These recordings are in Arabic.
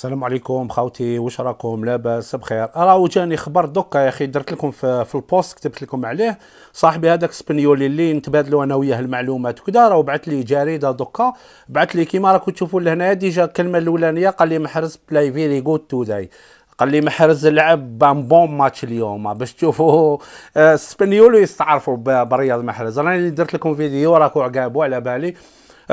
السلام عليكم خاوتي واش راكم لاباس بخير راهو جاني خبر دوكا يا اخي درت لكم في, في البوست كتبت لكم عليه صاحبي هذاك سبنيولي اللي نتبادلوا انا وياه المعلومات وكذا راهو بعث لي جريده دوكا بعث لي كيما راكم تشوفوا لهنا ديجا الكلمه الاولانيه قال لي محرز بلاي فيري جود توداي قال لي محرز لعب بان بون ماتش اليوم باش تشوفوا آه، سبنيولي يستعرفوا برياض محرز راني درت لكم فيديو راكو عقابوا على بالي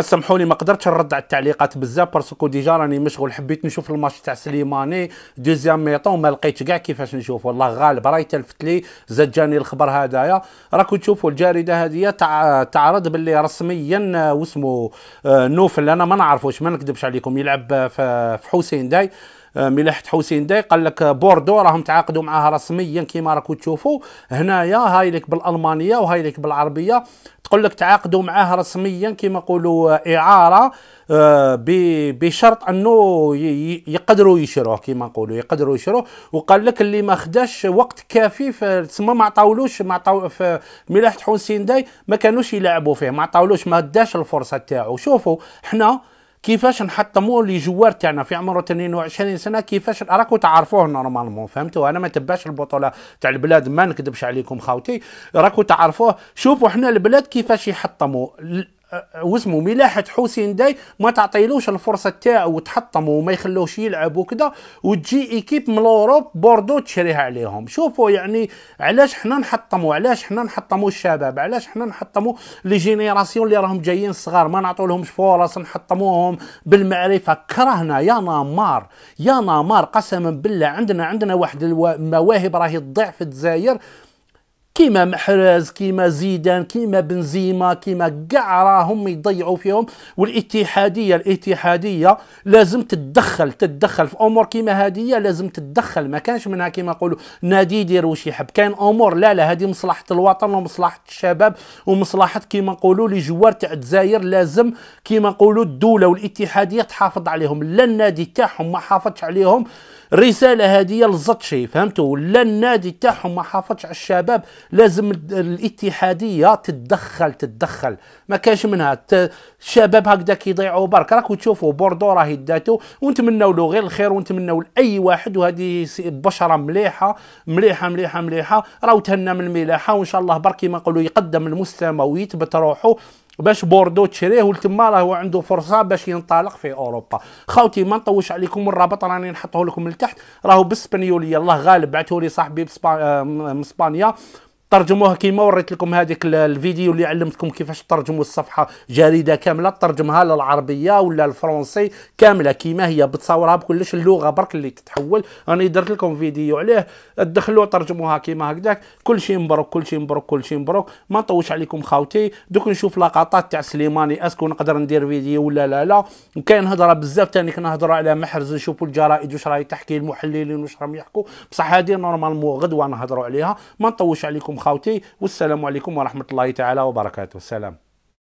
سامحوني ما قدرتش نرد على التعليقات بزاف باسكو ديجا راني مشغول حبيت نشوف الماتش تاع سليماني دوزيام ميطون ما لقيتش كاع كيفاش نشوف والله غالب راهي تلفت لي زاد جاني الخبر هذايا راكم تشوفوا الجريده هذه تع... تعرض باللي رسميا آه، واسمو آه، نوفل انا ما نعرفوش ما نكذبش عليكم يلعب آه، في حسين داي ملاحة حسين داي قال لك بوردو راهم تعاقدوا معاها رسميا كيما راكم تشوفوا هنايا هايلك بالالمانيه وهايلك بالعربيه تقول لك تعاقدوا معاه رسميا كما يقولوا آه، اعاره آه، بشرط انه يقدروا يشروه كما نقولوا يقدروا يشروه وقال لك اللي ما خداش وقت كافي تسمى ما عطاولوش ما عطاو في ملاحه حسين داي ما كانوش يلعبوا فيه ما عطاولوش ما داش الفرصه تاعو شوفوا حنا كيفاش نحطموا لي جوار تاعنا في عمره 22 سنه كيفاش راكو تعرفوه نورمالمون فهمتوا انا ما تباش البطوله تاع البلاد ما نكذبش عليكم خاوتي راكو تعرفوه شوفوا حنا البلاد كيفاش يحطموا واسمه ملاحة حسين داي ما تعطيلوش الفرصة تاعو وتحطمه وما يخلوش يلعب وكذا وتجي ايكيب من الاوروب بوردو تشريها عليهم شوفوا يعني علاش حنا نحطموا علاش حنا نحطموا الشباب علاش حنا نحطموا لي جينيراسيون اللي راهم جايين صغار ما نعطولهمش فرص نحطموهم بالمعرفة كرهنا يا نمار يا نمار قسما بالله عندنا عندنا واحد المواهب راهي تضيع في الجزائر كيما محرز كيما زيدان كيما بنزيما كيما كاع راهم يضيعوا فيهم والاتحاديه الاتحاديه لازم تتدخل تتدخل في امور كيما هذه لازم تتدخل ما كانش منها كيما نقولوا نادي يدير واش يحب كاين امور لا لا هذه مصلحه الوطن ومصلحه الشباب ومصلحه كيما نقولوا لي جوار تاع الجزائر لازم كيما نقولوا الدوله والاتحاديه تحافظ عليهم لا النادي تاعهم ما حافظش عليهم الرساله هذه لزطشي فهمتوا ولا النادي تاعهم ما حافظش على الشباب لازم الاتحاديه تتدخل تتدخل ما كاش منها الشباب هكذا كيضيعوا برك راك تشوفوا بوردو راهي داتو ونتمنوا له غير الخير ونتمنوا لاي واحد وهذه بشره مليحه مليحه مليحه مليحه راهو تهنا من الملاحه وان شاء الله برك كيما نقولوا يقدم المستوى ويثبت روحه باش بوردو تشريه ولتما راهو عنده فرصه باش ينطلق في اوروبا خاوتي ما نطوش عليكم الرابط راني نحطه لكم لتحت راهو بالسبانيوليه الله غالب بعثوا لي صاحبي آه، آه، من اسبانيا ترجموها كيما وريت لكم هذيك الفيديو اللي علمتكم كيفاش ترجموا الصفحه جريده كامله ترجمها للعربيه ولا الفرنسي كامله كيما هي بتصورها بكلش اللغه برك اللي تتحول انا درت لكم فيديو عليه دخلوا ترجموها كيما هكذاك كل شيء مبروك كل شيء مبروك كل شيء مبروك ما نطوش عليكم خاوتي دوك نشوف لقطات تاع سليماني اسكو نقدر ندير فيديو ولا لا لا وكاين هضره بزاف ثاني كنهضروا على محرز نشوفوا الجرائد واش راهي تحكي المحللين واش راهم يحكوا بصح هذه نورمالمون غدوه نهضروا عليها ما نطوش عليكم خاوتي والسلام عليكم ورحمه الله تعالى وبركاته السلام